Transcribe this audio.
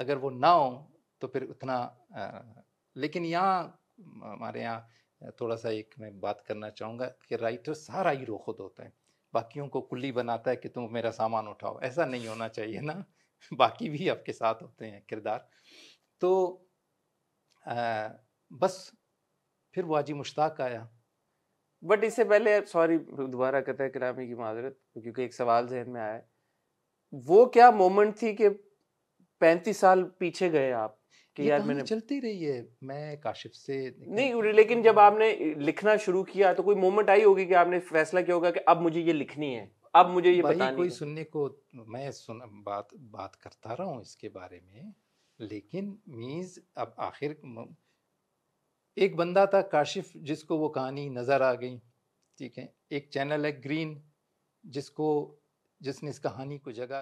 अगर वो ना हो तो फिर उतना लेकिन यहाँ हमारे यहाँ थोड़ा सा एक मैं बात करना चाहूँगा कि राइटर सारा ही रोखुद होता है बाकियों को कुल्ली बनाता है कि तुम मेरा सामान उठाओ ऐसा नहीं होना चाहिए ना बाकी भी आपके साथ होते हैं किरदार तो आ, बस फिर वाजी मुश्ताक आया बट इससे पहले सॉरी दोबारा कहता है करामी की माजरत क्योंकि एक सवाल जहन में आया वो क्या मोमेंट थी कि पैंतीस साल पीछे गए आप कि यार मैंने चलती रही है मैं काशिफ से नहीं लेकिन जब आपने लिखना शुरू किया तो कोई मोमेंट आई होगी कि आपने फैसला किया होगा कि अब मुझे ये लिखनी है अब मुझे ये पता कोई सुनने को मैं सुन बात बात करता रहा हूँ इसके बारे में लेकिन मीज अब आखिर एक बंदा था काशिफ जिसको वो कहानी नज़र आ गई ठीक है एक चैनल है ग्रीन जिसको जिसने इस कहानी को जगा